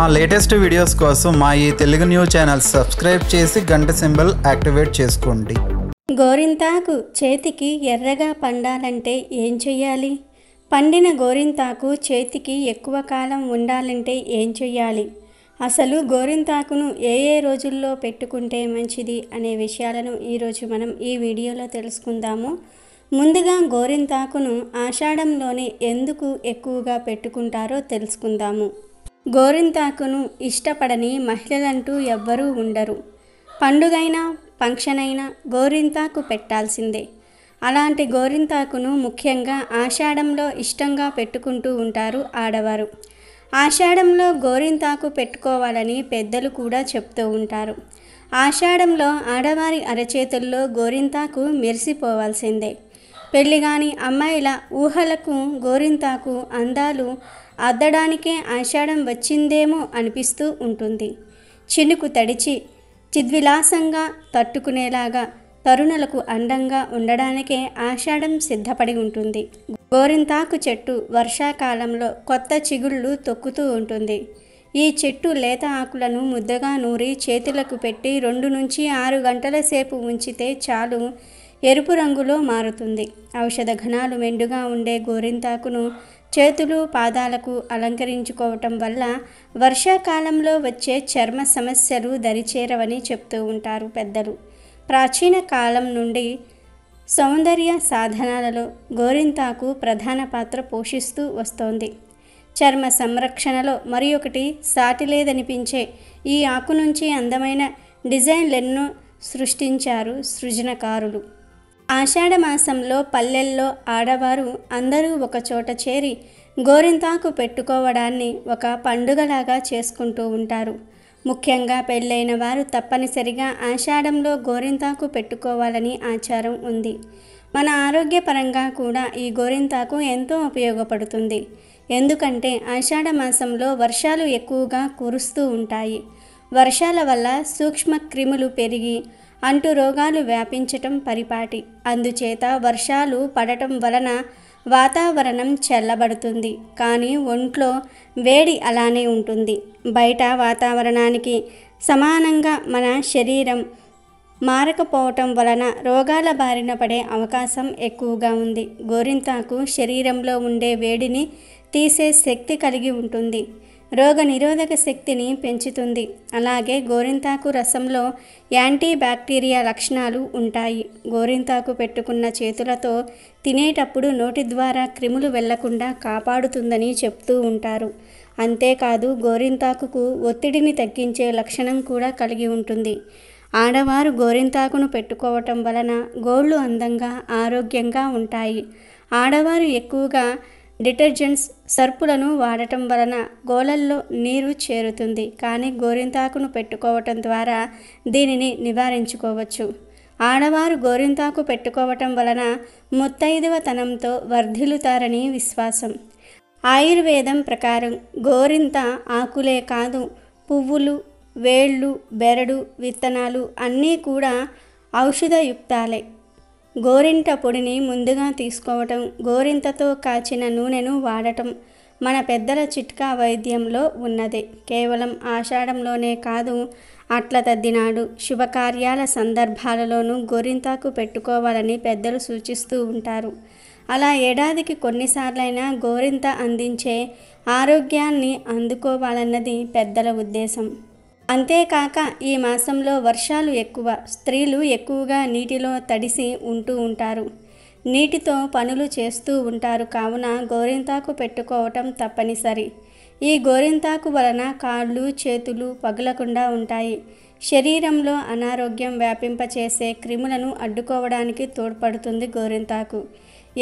మా latest videos కోసం మా ఈ తెలుగు న్యూస్ ఛానల్ సబ్స్క్రైబ్ చేసి గంట సింబల్ యాక్టివేట్ చేసుకోండి గోరింతాకు చేతికి ఎర్రగా పండాలంటే ఏం చేయాలి పండిన గోరింతాకు చేతికి ఎక్కువ కాలం ఉండాలంటే ఏం చేయాలి అసలు గోరింతాకును ఏ ఏ రోజుల్లో పెట్టుకుంటే మంచిది అనే విషయాలను ఈరోజు మనం ఈ వీడియోలో తెలుసుకుందాము ముందుగా గోరింతాకును ఆషాఢంలోనే ఎందుకు ఎక్కువగా పెట్టుకుంటారో తెలుసుకుందాము గోరింతాకును ఇష్టపడని మహిళలంటూ ఎవ్వరూ ఉండరు పండుగైనా ఫంక్షన్ అయినా గోరింతాకు పెట్టాల్సిందే అలాంటి గోరింతాకును ముఖ్యంగా ఆషాఢంలో ఇష్టంగా పెట్టుకుంటూ ఉంటారు ఆడవారు ఆషాఢంలో గోరింతాకు పెట్టుకోవాలని పెద్దలు కూడా చెప్తూ ఉంటారు ఆషాఢంలో ఆడవారి అరచేతుల్లో గోరింతాకు మెరిసిపోవాల్సిందే పెళ్లి కాని అమ్మాయిల ఊహలకు గోరింతాకు అందాలు అద్దడానికే ఆషాఢం వచ్చిందేమో అనిపిస్తూ ఉంటుంది చినుకు తడిచి చిద్విలాసంగా తట్టుకునేలాగా తరుణులకు అండంగా ఉండడానికే ఆషాఢం సిద్ధపడి ఉంటుంది గోరింతాకు చెట్టు వర్షాకాలంలో కొత్త చిగుళ్ళు తొక్కుతూ ఉంటుంది ఈ చెట్టు లేత ఆకులను ముద్దగా నూరి చేతులకు పెట్టి రెండు నుంచి ఆరు గంటల సేపు ఉంచితే చాలు ఎరుపు రంగులో మారుతుంది ఔషధ ఘనాలు మెండుగా ఉండే గోరింతాకును చేతులు పాదాలకు అలంకరించుకోవటం వల్ల వర్షాకాలంలో వచ్చే చర్మ సమస్యలు దరిచేరవని చెప్తూ ఉంటారు పెద్దలు ప్రాచీన కాలం నుండి సౌందర్య సాధనాలలో గోరింతాకు ప్రధాన పాత్ర పోషిస్తూ వస్తోంది చర్మ సంరక్షణలో మరి ఒకటి సాటి లేదనిపించే ఈ ఆకు నుంచి అందమైన డిజైన్లెన్నో సృష్టించారు సృజనకారులు ఆషాఢమాసంలో పల్లెల్లో ఆడవారు అందరూ ఒకచోట చేరి గోరింతాకు పెట్టుకోవడాన్ని ఒక పండుగలాగా చేసుకుంటూ ఉంటారు ముఖ్యంగా పెళ్ళైన వారు తప్పనిసరిగా ఆషాఢంలో గోరింతాకు పెట్టుకోవాలని ఆచారం ఉంది మన ఆరోగ్యపరంగా కూడా ఈ గోరింతాకు ఎంతో ఉపయోగపడుతుంది ఎందుకంటే ఆషాఢ మాసంలో వర్షాలు ఎక్కువగా కురుస్తూ ఉంటాయి వర్షాల వల్ల సూక్ష్మ క్రిములు పెరిగి అంటూ రోగాలు వ్యాపించటం పరిపాటి అందుచేత వర్షాలు పడటం వలన వాతావరణం చల్లబడుతుంది కానీ ఒంట్లో వేడి అలానే ఉంటుంది బయట వాతావరణానికి సమానంగా మన శరీరం మారకపోవటం వలన రోగాల బారిన పడే అవకాశం ఎక్కువగా ఉంది గోరింతాకు శరీరంలో ఉండే వేడిని తీసే శక్తి కలిగి ఉంటుంది రోగనిరోధక శక్తిని పెంచుతుంది అలాగే గోరింతాకు రసంలో యాంటీ బ్యాక్టీరియా లక్షణాలు ఉంటాయి గోరింతాకు పెట్టుకున్న చేతులతో తినేటప్పుడు నోటి ద్వారా క్రిములు వెళ్లకుండా కాపాడుతుందని చెప్తూ ఉంటారు అంతేకాదు గోరింతాకుకు ఒత్తిడిని తగ్గించే లక్షణం కూడా కలిగి ఉంటుంది ఆడవారు గోరింతాకును పెట్టుకోవటం వలన గోళ్ళు అందంగా ఆరోగ్యంగా ఉంటాయి ఆడవారు ఎక్కువగా డిటర్జెంట్స్ సర్పులను వాడటం వలన గోళల్లో నీరు చేరుతుంది కానీ గోరింతాకును పెట్టుకోవటం ద్వారా దీనిని నివారించుకోవచ్చు ఆడవారు గోరింతాకు పెట్టుకోవటం వలన ముత్తైదువతనంతో వర్ధిల్లుతారని విశ్వాసం ఆయుర్వేదం ప్రకారం గోరింత ఆకులే కాదు పువ్వులు వేళ్ళు బెరడు విత్తనాలు అన్నీ కూడా ఔషధయుక్తాలే గోరింట పొడిని ముందుగా తీసుకోవటం గోరింతతో కాచిన నూనెను వాడటం మన పెద్దల చిట్కా వైద్యంలో ఉన్నదే కేవలం ఆషాఢంలోనే కాదు అట్ల తద్దినాడు శుభకార్యాల సందర్భాలలోనూ గోరింతాకు పెట్టుకోవాలని పెద్దలు సూచిస్తూ ఉంటారు అలా ఏడాదికి కొన్నిసార్లైనా గోరింత అందించే ఆరోగ్యాన్ని అందుకోవాలన్నది పెద్దల ఉద్దేశం అంతేకాక ఈ మాసంలో వర్షాలు ఎక్కువ స్త్రీలు ఎక్కువగా నీటిలో తడిసి ఉంటూ ఉంటారు నీటితో పనులు చేస్తూ ఉంటారు కావున గోరింతాకు పెట్టుకోవటం తప్పనిసరి ఈ గోరింతాకు వలన కాళ్ళు చేతులు పగులకుండా ఉంటాయి శరీరంలో అనారోగ్యం వ్యాపింపచేసే క్రిములను అడ్డుకోవడానికి తోడ్పడుతుంది గోరింతాకు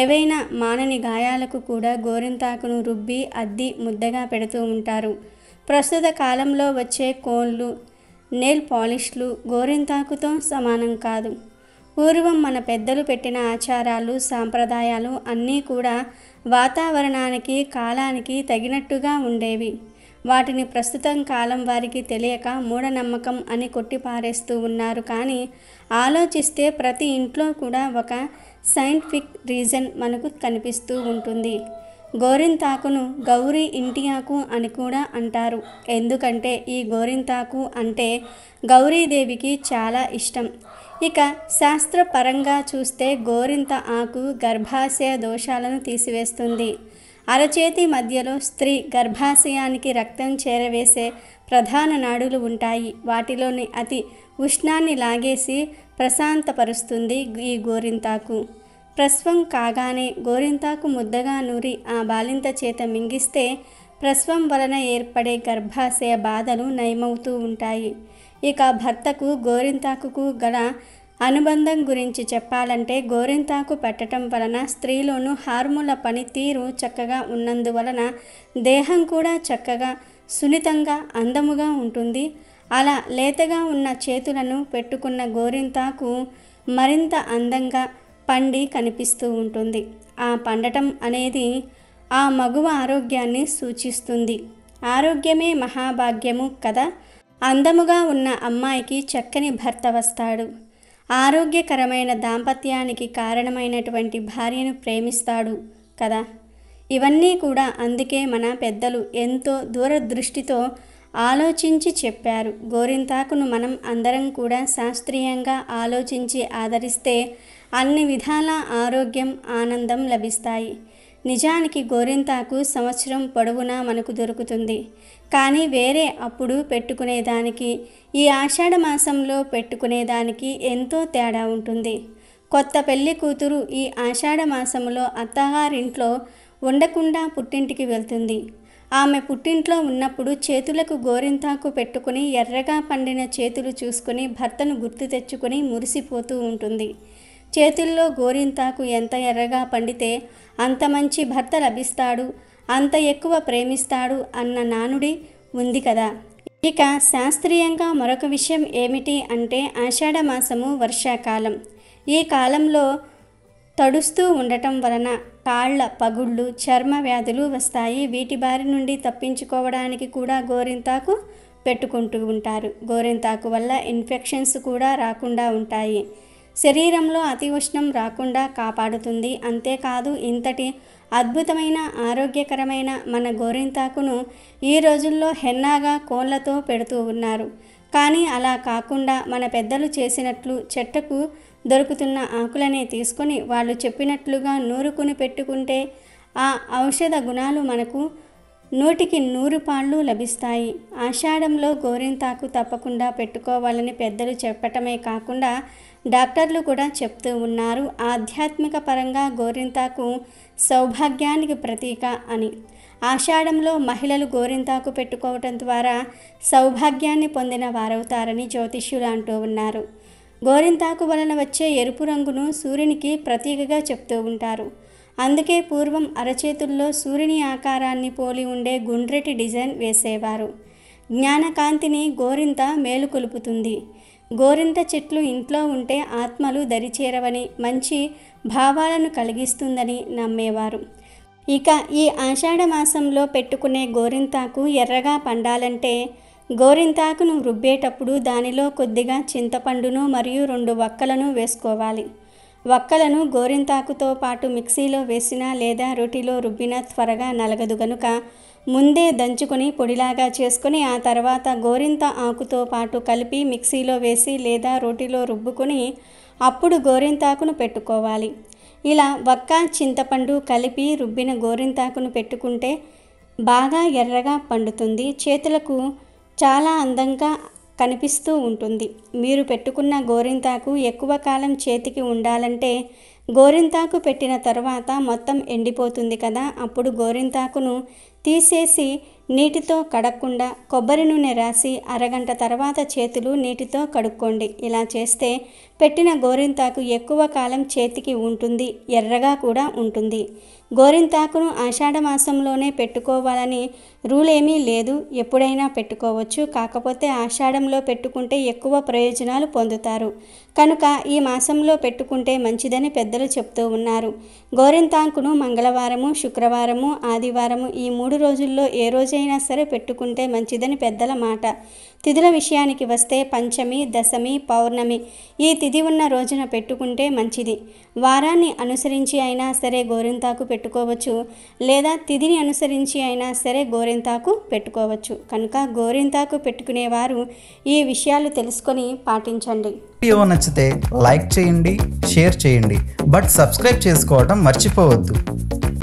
ఏవైనా మానని గాయాలకు కూడా గోరింతాకును రుబ్బి అద్ది ముద్దగా పెడుతూ ఉంటారు ప్రస్తుత కాలంలో వచ్చే కోన్లు నెయిల్ పాలిష్లు గోరింతాకుతో సమానం కాదు పూర్వం మన పెద్దలు పెట్టిన ఆచారాలు సాంప్రదాయాలు అన్నీ కూడా వాతావరణానికి కాలానికి తగినట్టుగా ఉండేవి వాటిని ప్రస్తుతం కాలం వారికి తెలియక మూఢనమ్మకం అని కొట్టిపారేస్తూ ఉన్నారు కానీ ఆలోచిస్తే ప్రతి ఇంట్లో కూడా ఒక సైంటిఫిక్ రీజన్ మనకు కనిపిస్తూ ఉంటుంది గోరింతాకును గౌరీ ఇంటి ఆకు అని కూడా అంటారు ఎందుకంటే ఈ గోరింతాకు అంటే గౌరీదేవికి చాలా ఇష్టం ఇక శాస్త్రపరంగా చూస్తే గోరింత ఆకు గర్భాశయ దోషాలను తీసివేస్తుంది అరచేతి మధ్యలో స్త్రీ గర్భాశయానికి రక్తం చేరవేసే ప్రధాన నాడులు ఉంటాయి వాటిలోని అతి ఉష్ణాన్ని లాగేసి ప్రశాంతపరుస్తుంది ఈ గోరింతాకు ప్రస్వం కాగానే గోరింతాకు ముద్దగా నూరి ఆ బాలింత చేత మింగిస్తే ప్రస్వం వలన ఏర్పడే గర్భాశయ బాధలు నయమవుతూ ఉంటాయి ఇక భర్తకు గోరింతాకు గల అనుబంధం గురించి చెప్పాలంటే గోరింతాకు పెట్టడం వలన స్త్రీలోనూ హార్మోన్ల పనితీరు చక్కగా ఉన్నందువలన దేహం కూడా చక్కగా సున్నితంగా అందముగా ఉంటుంది అలా లేతగా ఉన్న చేతులను పెట్టుకున్న గోరింతాకు మరింత అందంగా పండి కనిపిస్తూ ఉంటుంది ఆ పండటం అనేది ఆ మగువ ఆరోగ్యాన్ని సూచిస్తుంది ఆరోగ్యమే మహాభాగ్యము కదా అందముగా ఉన్న అమ్మాయికి చక్కని భర్త వస్తాడు ఆరోగ్యకరమైన దాంపత్యానికి కారణమైనటువంటి భార్యను ప్రేమిస్తాడు కదా ఇవన్నీ కూడా అందుకే మన పెద్దలు ఎంతో దూరదృష్టితో ఆలోచించి చెప్పారు గోరింతాకును మనం అందరం కూడా శాస్త్రీయంగా ఆలోచించి ఆదరిస్తే అన్ని విధాల ఆరోగ్యం ఆనందం లభిస్తాయి నిజానికి గోరింతాకు సంవత్సరం పొడవునా మనకు దొరుకుతుంది కానీ వేరే అప్పుడు పెట్టుకునేదానికి ఈ ఆషాఢ మాసంలో పెట్టుకునేదానికి ఎంతో తేడా ఉంటుంది కొత్త పెళ్లి కూతురు ఈ ఆషాఢ మాసంలో అత్తగారింట్లో ఉండకుండా పుట్టింటికి వెళ్తుంది ఆమె పుట్టింట్లో ఉన్నప్పుడు చేతులకు గోరింతాకు పెట్టుకుని ఎర్రగా పండిన చేతులు చూసుకుని భర్తను గుర్తు తెచ్చుకుని మురిసిపోతూ ఉంటుంది చేతుల్లో గోరింతాకు ఎంత ఎర్రగా పండితే అంత మంచి భర్త లభిస్తాడు అంత ఎక్కువ ప్రేమిస్తాడు అన్న నానుడి ఉంది కదా ఇక శాస్త్రీయంగా మరొక విషయం ఏమిటి అంటే ఆషాఢమాసము వర్షాకాలం ఈ కాలంలో తడుస్తూ ఉండటం వలన కాళ్ళ పగుళ్ళు చర్మ వ్యాధులు వస్తాయి వీటి బారి నుండి తప్పించుకోవడానికి కూడా గోరింతాకు పెట్టుకుంటూ ఉంటారు గోరింతాకు వల్ల ఇన్ఫెక్షన్స్ కూడా రాకుండా ఉంటాయి శరీరంలో అతి ఉష్ణం రాకుండా కాపాడుతుంది అంతేకాదు ఇంతటి అద్భుతమైన ఆరోగ్యకరమైన మన గోరింతాకును ఈ రోజుల్లో హెన్నాగా కోళ్లతో పెడుతూ ఉన్నారు కానీ అలా కాకుండా మన పెద్దలు చేసినట్లు చెట్టుకు దొరుకుతున్న ఆకులనే తీసుకొని వాళ్ళు చెప్పినట్లుగా నూరుకుని పెట్టుకుంటే ఆ ఔషధ గుణాలు మనకు నూటికి నూరు పాళ్ళు లభిస్తాయి ఆషాఢంలో గోరింతాకు తప్పకుండా పెట్టుకోవాలని పెద్దలు చెప్పటమే కాకుండా డాక్టర్లు కూడా చెప్తూ ఉన్నారు ఆధ్యాత్మిక పరంగా గోరింతాకు సౌభాగ్యానికి ప్రతీక అని ఆషాఢంలో మహిళలు గోరింతాకు పెట్టుకోవటం ద్వారా సౌభాగ్యాన్ని పొందిన వారవుతారని జ్యోతిష్యులు అంటూ ఉన్నారు గోరింతాకు వలన వచ్చే ఎరుపు రంగును సూర్యునికి ప్రతీకగా చెప్తూ ఉంటారు అందుకే పూర్వం అరచేతుల్లో సూర్యుని ఆకారాన్ని పోలి ఉండే గుండ్రెటి డిజైన్ వేసేవారు జ్ఞానకాంతిని గోరింత మేలుకొలుపుతుంది గోరింత చెట్లు ఇంట్లో ఉంటే ఆత్మలు దరిచేరవని మంచి భావాలను కలిగిస్తుందని నమ్మేవారు ఇక ఈ ఆషాఢ మాసంలో పెట్టుకునే గోరింతాకు ఎర్రగా పండాలంటే గోరింతాకును రుబ్బేటప్పుడు దానిలో కొద్దిగా చింతపండును మరియు రెండు వక్కలను వేసుకోవాలి వక్కలను గోరింతాకుతో పాటు మిక్సీలో వేసినా లేదా రొటీలో రుబ్బినా త్వరగా నలగదు గనుక ముందే దంచుకొని పొడిలాగా చేసుకొని ఆ తర్వాత గోరింత ఆకుతో పాటు కలిపి మిక్సీలో వేసి లేదా రోటిలో రుబ్బుకొని అప్పుడు గోరింతాకును పెట్టుకోవాలి ఇలా వక్క చింతపండు కలిపి రుబ్బిన గోరింతాకును పెట్టుకుంటే బాగా ఎర్రగా పండుతుంది చేతులకు చాలా అందంగా కనిపిస్తూ ఉంటుంది మీరు పెట్టుకున్న గోరింతాకు ఎక్కువ కాలం చేతికి ఉండాలంటే గోరింతాకు పెట్టిన తర్వాత మొత్తం ఎండిపోతుంది కదా అప్పుడు గోరింతాకును తీసేసి నీటితో కడక్కుండా కొబ్బరి నూనె రాసి అరగంట తర్వాత చేతులు నీటితో కడుక్కోండి ఇలా చేస్తే పెట్టిన గోరింతాకు ఎక్కువ కాలం చేతికి ఉంటుంది ఎర్రగా కూడా ఉంటుంది గోరింతాకును ఆషాఢ మాసంలోనే పెట్టుకోవాలని రూల్ ఏమీ లేదు ఎప్పుడైనా పెట్టుకోవచ్చు కాకపోతే ఆషాఢంలో పెట్టుకుంటే ఎక్కువ ప్రయోజనాలు పొందుతారు కనుక ఈ మాసంలో పెట్టుకుంటే మంచిదని పెద్దలు చెప్తూ ఉన్నారు గోరింతాకును మంగళవారము శుక్రవారము ఆదివారము ఈ మూడు రోజుల్లో ఏ రోజైనా సరే పెట్టుకుంటే మంచిదని పెద్దల మాట తిథుల విషయానికి వస్తే పంచమి దశమి పౌర్ణమి ఈ విధి ఉన్న రోజున పెట్టుకుంటే మంచిది వారాన్ని అనుసరించి అయినా సరే గోరింతాకు పెట్టుకోవచ్చు లేదా తిదిని అనుసరించి అయినా సరే గోరింతాకు పెట్టుకోవచ్చు కనుక గోరింతాకు పెట్టుకునేవారు ఈ విషయాలు తెలుసుకొని పాటించండి వీడియో నచ్చితే లైక్ చేయండి షేర్ చేయండి బట్ సబ్స్క్రైబ్ చేసుకోవడం మర్చిపోవద్దు